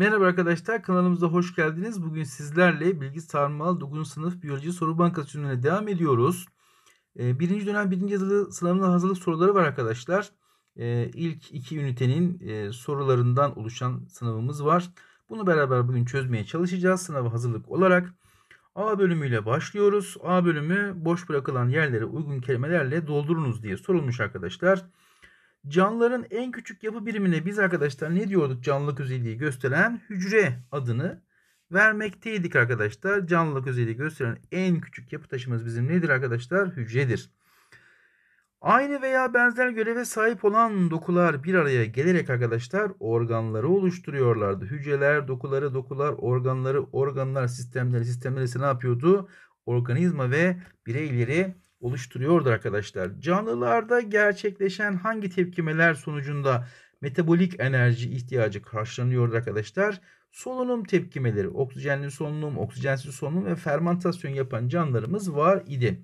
Merhaba arkadaşlar kanalımıza hoş geldiniz. Bugün sizlerle Bilgi Sarmal 9. sınıf biyoloji soru bankası ürününe devam ediyoruz. Ee, birinci dönem birinci yazılı sınavına hazırlık soruları var arkadaşlar. Ee, ilk iki ünitenin e, sorularından oluşan sınavımız var. Bunu beraber bugün çözmeye çalışacağız sınava hazırlık olarak. A bölümüyle başlıyoruz. A bölümü boş bırakılan yerlere uygun kelimelerle doldurunuz diye sorulmuş arkadaşlar. Arkadaşlar. Canlıların en küçük yapı birimine biz arkadaşlar ne diyorduk canlılık özelliği gösteren hücre adını vermekteydik arkadaşlar. Canlılık özelliği gösteren en küçük yapı taşımız bizim nedir arkadaşlar? Hücredir. Aynı veya benzer göreve sahip olan dokular bir araya gelerek arkadaşlar organları oluşturuyorlardı. Hücreler, dokuları, dokular, organları, organlar, sistemleri, sistemler ise ne yapıyordu? Organizma ve bireyleri oluşturuyordur arkadaşlar. Canlılarda gerçekleşen hangi tepkimeler sonucunda metabolik enerji ihtiyacı karşılanıyordu arkadaşlar? Solunum tepkimeleri, oksijenli solunum, oksijensiz solunum ve fermentasyon yapan canlılarımız var idi.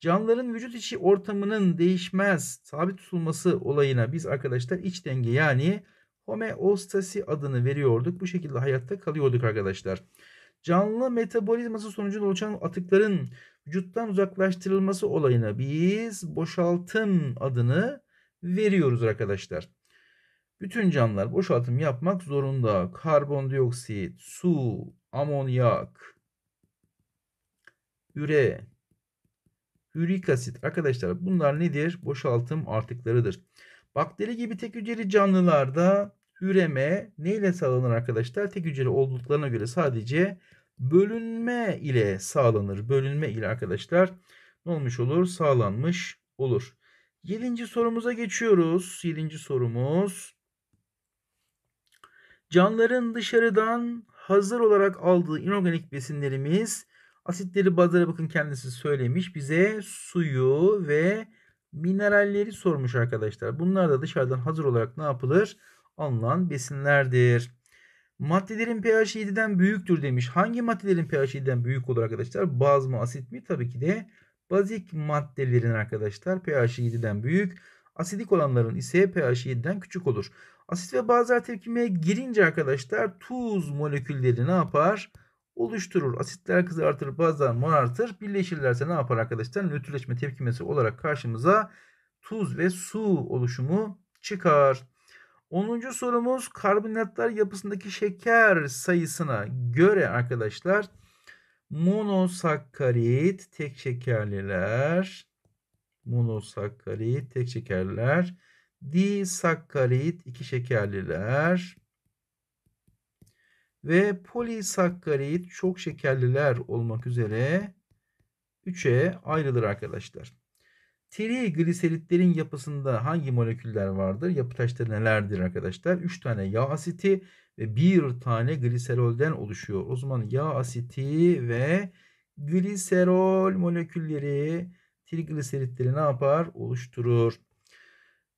Canlıların vücut içi ortamının değişmez, sabit tutulması olayına biz arkadaşlar iç denge yani homeostasi adını veriyorduk. Bu şekilde hayatta kalıyorduk arkadaşlar canlı metabolizması sonucunda oluşan atıkların vücuttan uzaklaştırılması olayına biz boşaltım adını veriyoruz arkadaşlar. Bütün canlılar boşaltım yapmak zorunda. Karbondioksit, su, amonyak, üre, ürik asit. Arkadaşlar bunlar nedir? Boşaltım artıklarıdır. Bakteri gibi tek hücreli canlılarda Üreme neyle sağlanır arkadaşlar? Tek hücre olduklarına göre sadece bölünme ile sağlanır. Bölünme ile arkadaşlar ne olmuş olur? Sağlanmış olur. Yedinci sorumuza geçiyoruz. Yedinci sorumuz. Canların dışarıdan hazır olarak aldığı inorganik besinlerimiz asitleri bazıları bakın kendisi söylemiş. Bize suyu ve mineralleri sormuş arkadaşlar. Bunlar da dışarıdan hazır olarak ne yapılır? alınan besinlerdir. Maddelerin pH 7'den büyüktür demiş. Hangi maddelerin pH 7'den büyük olur arkadaşlar? Baz mı asit mi? Tabii ki de bazik maddelerin arkadaşlar pH 7'den büyük. Asidik olanların ise pH 7'den küçük olur. Asit ve bazlar tepkimeye girince arkadaşlar tuz molekülleri ne yapar? Oluşturur. Asitler kızartır, bazlar morartır. Birleşirlerse ne yapar arkadaşlar? Nötrleşme tepkimesi olarak karşımıza tuz ve su oluşumu çıkar. 10. sorumuz karbonatlar yapısındaki şeker sayısına göre arkadaşlar monosakkarit tek şekerliler monosakkarit tek şekerliler disakkarit iki şekerliler ve polisakkarit çok şekerliler olmak üzere 3'e ayrılır arkadaşlar. Trigliseritlerin yapısında hangi moleküller vardır? Yapı taşları nelerdir arkadaşlar? 3 tane yağ asiti ve 1 tane gliserolden oluşuyor. O zaman yağ asiti ve gliserol molekülleri trigliseritleri ne yapar? Oluşturur.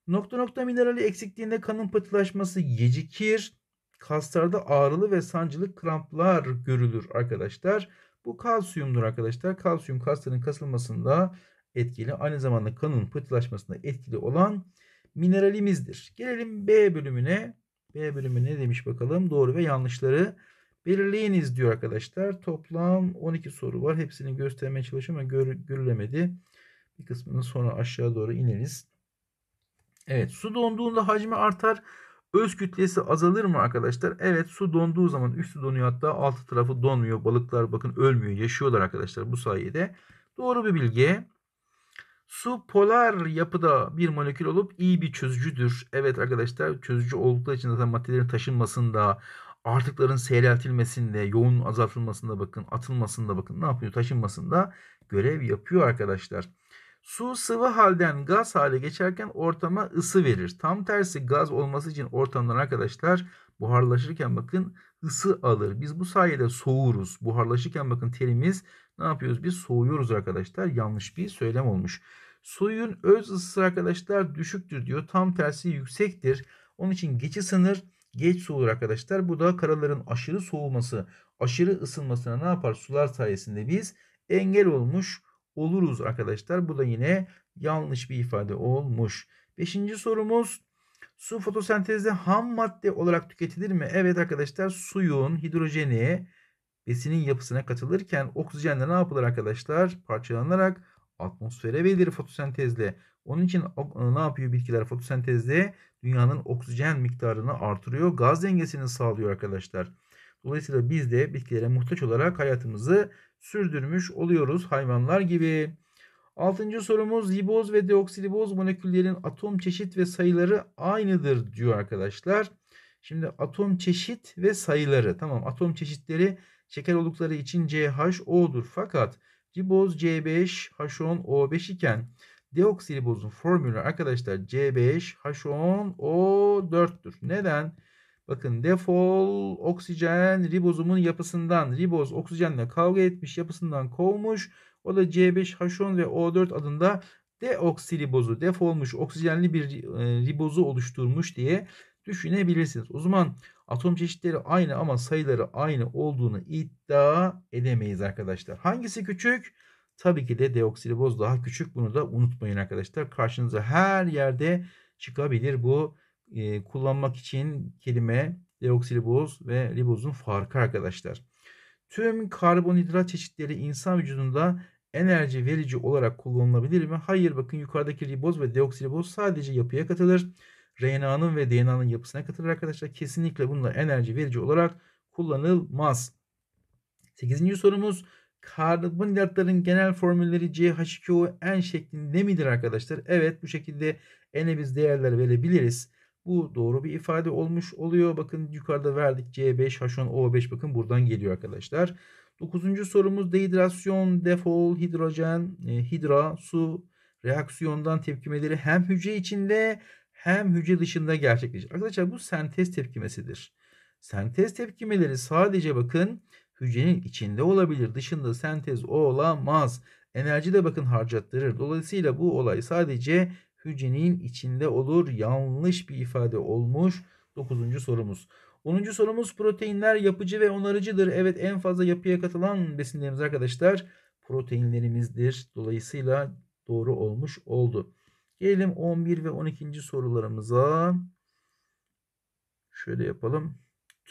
Nokta nokta minerali eksikliğinde kanın pıhtılaşması gecikir. Kaslarda ağrılı ve sancılı kramplar görülür arkadaşlar. Bu kalsiyumdur arkadaşlar. Kalsiyum kasların kasılmasında etkili aynı zamanda kanın pıhtılaşmasında etkili olan mineralimizdir. Gelelim B bölümüne. B bölümü ne demiş bakalım? Doğru ve yanlışları belirleyiniz diyor arkadaşlar. Toplam 12 soru var. Hepsini göstermeye çalışıyorum ama gör, görülemedi. Bir kısmını sonra aşağı doğru ineriz. Evet su donduğunda hacmi artar. Öz kütlesi azalır mı arkadaşlar? Evet su donduğu zaman üstü donuyor hatta altı tarafı donmuyor. Balıklar bakın ölmüyor yaşıyorlar arkadaşlar bu sayede. Doğru bir bilgi. Su polar yapıda bir molekül olup iyi bir çözücüdür. Evet arkadaşlar çözücü oldukları için zaten maddelerin taşınmasında, artıkların seyreltilmesinde, yoğun azaltılmasında bakın, atılmasında bakın ne yapıyor? Taşınmasında görev yapıyor arkadaşlar. Su sıvı halden gaz hale geçerken ortama ısı verir. Tam tersi gaz olması için ortamdan arkadaşlar buharlaşırken bakın ısı alır. Biz bu sayede soğuruz. Buharlaşırken bakın terimiz ne yapıyoruz? Biz soğuyoruz arkadaşlar. Yanlış bir söylem olmuş. Suyun öz ısısı arkadaşlar düşüktür diyor. Tam tersi yüksektir. Onun için geç ısınır, geç soğur arkadaşlar. Bu da karaların aşırı soğuması, aşırı ısınmasına ne yapar? Sular sayesinde biz engel olmuş oluruz arkadaşlar. Bu da yine yanlış bir ifade olmuş. Beşinci sorumuz Su fotosentezde ham madde olarak tüketilir mi? Evet arkadaşlar suyun hidrojeni besinin yapısına katılırken oksijen ne yapılır arkadaşlar? Parçalanarak atmosfere verilir fotosentezle. Onun için e, ne yapıyor bitkiler fotosentezde? Dünyanın oksijen miktarını artırıyor. Gaz dengesini sağlıyor arkadaşlar. Dolayısıyla biz de bitkilere muhtaç olarak hayatımızı sürdürmüş oluyoruz hayvanlar gibi. Altıncı sorumuz riboz ve deoksiriboz moleküllerin atom çeşit ve sayıları aynıdır diyor arkadaşlar. Şimdi atom çeşit ve sayıları tamam atom çeşitleri şeker oldukları için CHO'dur fakat riboz C5H10O5 iken deoksiribozun formülü arkadaşlar C5H10O4'tür. Neden? Bakın defol oksijen ribozumun yapısından riboz oksijenle kavga etmiş yapısından kovmuş o da C5H10 ve O4 adında deoksiribozu defolmuş oksijenli bir e, ribozu oluşturmuş diye düşünebilirsiniz. O zaman atom çeşitleri aynı ama sayıları aynı olduğunu iddia edemeyiz arkadaşlar. Hangisi küçük? Tabii ki de deoksiriboz daha küçük. Bunu da unutmayın arkadaşlar. Karşınıza her yerde çıkabilir bu e, kullanmak için kelime deoksiriboz ve ribozun farkı arkadaşlar. Tüm karbonhidrat çeşitleri insan vücudunda enerji verici olarak kullanılabilir mi? Hayır bakın yukarıdaki riboz ve deoksiriboz sadece yapıya katılır. RNA'nın ve DNA'nın yapısına katılır arkadaşlar. Kesinlikle bunlar enerji verici olarak kullanılmaz. 8. sorumuz karbonhidratların genel formülleri CH2ON şeklinde midir arkadaşlar? Evet bu şekilde ene biz değerler verebiliriz. Bu doğru bir ifade olmuş oluyor. Bakın yukarıda verdik C5, H10, O5 bakın buradan geliyor arkadaşlar. Dokuzuncu sorumuz dehidrasyon, defol, hidrojen, e, hidra, su reaksiyondan tepkimeleri hem hücre içinde hem hücre dışında gerçekleşir. Arkadaşlar bu sentez tepkimesidir. Sentez tepkimeleri sadece bakın hücrenin içinde olabilir. Dışında sentez olamaz. Enerji de bakın harcattırır. Dolayısıyla bu olay sadece hücrenin içinde olur. Yanlış bir ifade olmuş. 9. sorumuz. 10. sorumuz proteinler yapıcı ve onarıcıdır. Evet en fazla yapıya katılan besinlerimiz arkadaşlar proteinlerimizdir. Dolayısıyla doğru olmuş oldu. Gelelim 11 ve 12. sorularımıza. Şöyle yapalım.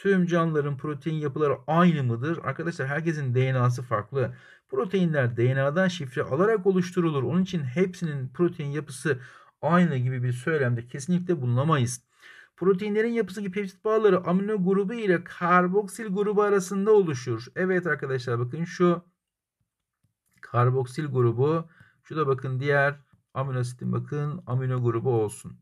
Tüm canlıların protein yapıları aynı mıdır? Arkadaşlar herkesin DNA'sı farklı. Proteinler DNA'dan şifre alarak oluşturulur. Onun için hepsinin protein yapısı aynı gibi bir söylemde kesinlikle bulunamayız. Proteinlerin yapısındaki peptit bağları amino grubu ile karboksil grubu arasında oluşur. Evet arkadaşlar bakın şu karboksil grubu. Şu da bakın diğer amino asitin bakın amino grubu olsun.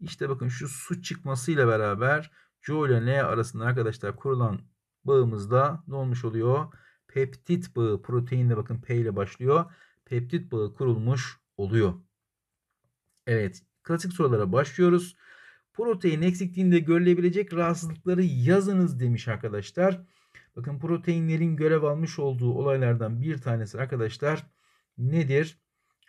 İşte bakın şu su çıkmasıyla beraber Q ile N arasında arkadaşlar kurulan bağımızda ne olmuş oluyor? Peptit bağı proteinle bakın P ile başlıyor. Peptit bağı kurulmuş oluyor. Evet klasik sorulara başlıyoruz. Protein eksikliğinde görülebilecek rahatsızlıkları yazınız demiş arkadaşlar. Bakın proteinlerin görev almış olduğu olaylardan bir tanesi arkadaşlar nedir?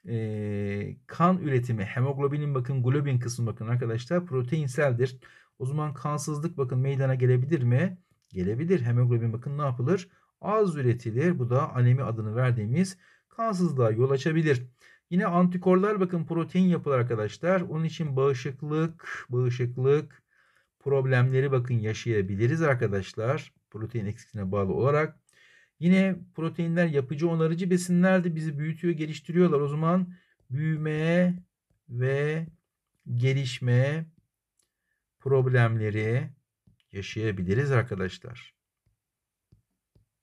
Ee, kan üretimi, hemoglobinin bakın globin kısmı bakın arkadaşlar proteinseldir. O zaman kansızlık bakın meydana gelebilir mi? Gelebilir. Hemoglobin bakın ne yapılır? Az üretilir. Bu da anemi adını verdiğimiz kansızlığa yol açabilir. Yine antikorlar bakın protein yapılır arkadaşlar. Onun için bağışıklık, bağışıklık problemleri bakın yaşayabiliriz arkadaşlar. Protein eksikliğine bağlı olarak. Yine proteinler yapıcı onarıcı besinler de bizi büyütüyor, geliştiriyorlar. O zaman büyümeye ve gelişmeye problemleri yaşayabiliriz arkadaşlar.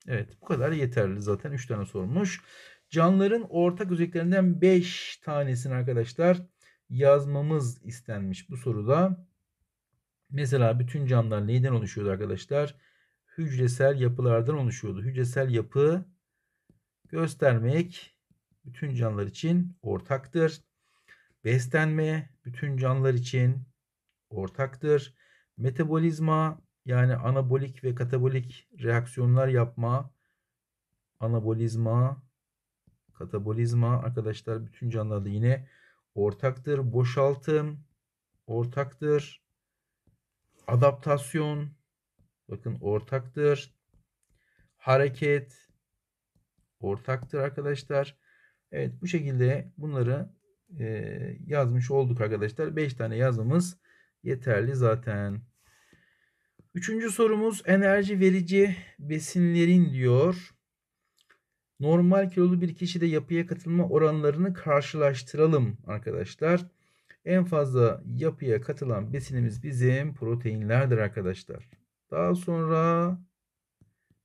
Evet bu kadar yeterli zaten 3 tane sormuş. Canlıların ortak özelliklerinden 5 tanesini arkadaşlar yazmamız istenmiş bu soruda. Mesela bütün canlılar neyden oluşuyordu arkadaşlar? Hücresel yapılardan oluşuyordu. Hücresel yapı göstermek bütün canlılar için ortaktır. Beslenme bütün canlılar için ortaktır. Metabolizma yani anabolik ve katabolik reaksiyonlar yapma, anabolizma, katabolizma arkadaşlar bütün canlılarda yine ortaktır. Boşaltım ortaktır. Adaptasyon bakın ortaktır. Hareket ortaktır arkadaşlar. Evet bu şekilde bunları e, yazmış olduk arkadaşlar. 5 tane yazımız yeterli zaten. Üçüncü sorumuz enerji verici besinlerin diyor. Normal kilolu bir kişide yapıya katılma oranlarını karşılaştıralım arkadaşlar. En fazla yapıya katılan besinimiz bizim proteinlerdir arkadaşlar. Daha sonra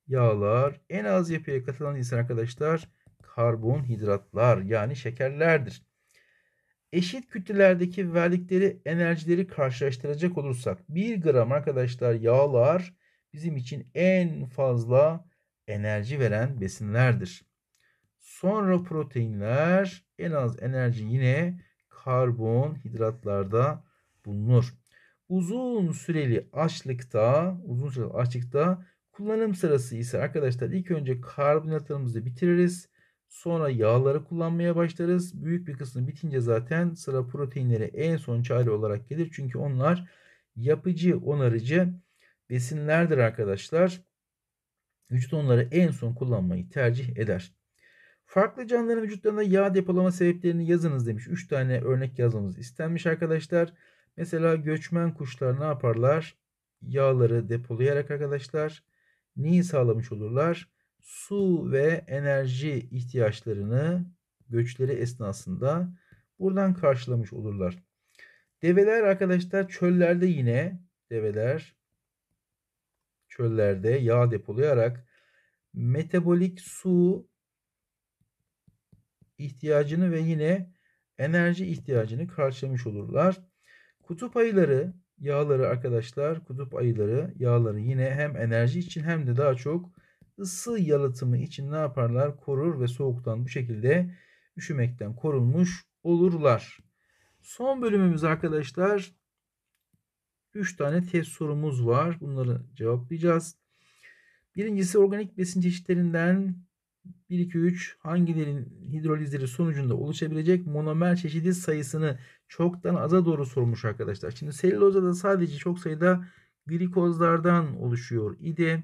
yağlar, en az yapıya katılan insan arkadaşlar karbonhidratlar yani şekerlerdir eşit kütlelerdeki verdikleri enerjileri karşılaştıracak olursak 1 gram arkadaşlar yağlar bizim için en fazla enerji veren besinlerdir. Sonra proteinler en az enerji yine karbonhidratlarda bulunur. Uzun süreli açlıkta, uzun süreli açlıkta kullanım sırası ise arkadaşlar ilk önce karbonhidratlarımızı bitiririz. Sonra yağları kullanmaya başlarız. Büyük bir kısmı bitince zaten sıra proteinlere en son çare olarak gelir. Çünkü onlar yapıcı, onarıcı besinlerdir arkadaşlar. Vücut onları en son kullanmayı tercih eder. Farklı canlıların vücutlarında yağ depolama sebeplerini yazınız demiş. 3 tane örnek yazmamız istenmiş arkadaşlar. Mesela göçmen kuşlar ne yaparlar? Yağları depolayarak arkadaşlar neyi sağlamış olurlar? su ve enerji ihtiyaçlarını göçleri esnasında buradan karşılamış olurlar. Develer arkadaşlar çöllerde yine develer çöllerde yağ depolayarak metabolik su ihtiyacını ve yine enerji ihtiyacını karşılamış olurlar. Kutup ayıları yağları arkadaşlar kutup ayıları yağları yine hem enerji için hem de daha çok ısı yalıtımı için ne yaparlar? Korur ve soğuktan bu şekilde üşümekten korunmuş olurlar. Son bölümümüz arkadaşlar 3 tane test sorumuz var. Bunları cevaplayacağız. Birincisi organik besin çeşitlerinden 1, 2, 3 hangilerin hidrolizleri sonucunda oluşabilecek monomer çeşidi sayısını çoktan aza doğru sormuş arkadaşlar. Şimdi selülozada sadece çok sayıda glikozlardan oluşuyor idi.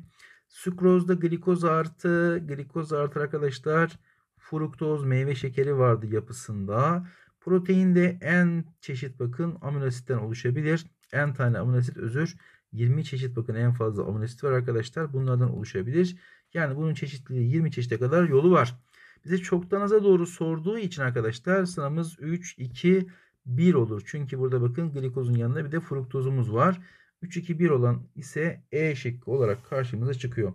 Sukrozda glikoz artı, glikoz artır arkadaşlar fruktoz meyve şekeri vardı yapısında. Proteinde en çeşit bakın aminoasitten oluşabilir. En tane aminoasit özür 20 çeşit bakın en fazla aminoasit var arkadaşlar. Bunlardan oluşabilir. Yani bunun çeşitliliği 20 çeşite kadar yolu var. Bize çoktan çoktanıza doğru sorduğu için arkadaşlar sınavımız 3, 2, 1 olur. Çünkü burada bakın glikozun yanında bir de fruktozumuz var. 3-2-1 olan ise E şıkkı olarak karşımıza çıkıyor.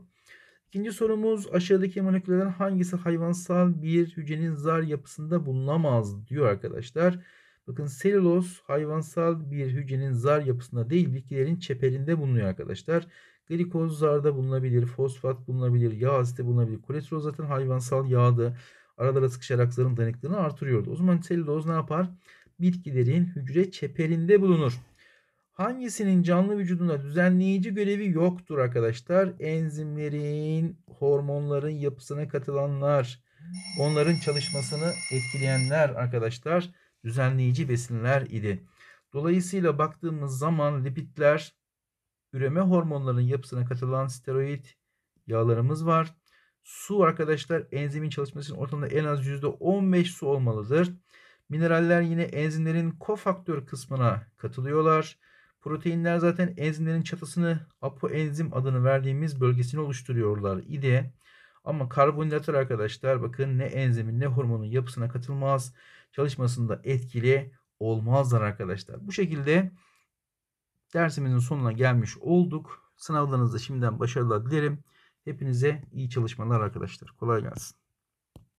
İkinci sorumuz aşağıdaki moleküllerden hangisi hayvansal bir hücrenin zar yapısında bulunamaz diyor arkadaşlar. Bakın selüloz hayvansal bir hücrenin zar yapısında değil bitkilerin çeperinde bulunuyor arkadaşlar. Glikoz zarda bulunabilir, fosfat bulunabilir, yağ asiti bulunabilir. Kolesterol zaten hayvansal yağdı. Aralara sıkışarak zarın dayanıklılığını artırıyordu. O zaman selüloz ne yapar? Bitkilerin hücre çeperinde bulunur. Hangisinin canlı vücudunda düzenleyici görevi yoktur arkadaşlar? Enzimlerin, hormonların yapısına katılanlar, onların çalışmasını etkileyenler arkadaşlar düzenleyici besinler idi. Dolayısıyla baktığımız zaman lipidler, üreme hormonlarının yapısına katılan steroid yağlarımız var. Su arkadaşlar enzimin çalışmasının ortamında en az %15 su olmalıdır. Mineraller yine enzimlerin kofaktör kısmına katılıyorlar. Proteinler zaten enzimlerin çatısını apoenzim adını verdiğimiz bölgesini oluşturuyorlar idi. Ama karbonhidratlar arkadaşlar bakın ne enzimin ne hormonun yapısına katılmaz. Çalışmasında etkili olmazlar arkadaşlar. Bu şekilde dersimizin sonuna gelmiş olduk. Sınavlarınızda şimdiden başarılar dilerim. Hepinize iyi çalışmalar arkadaşlar. Kolay gelsin.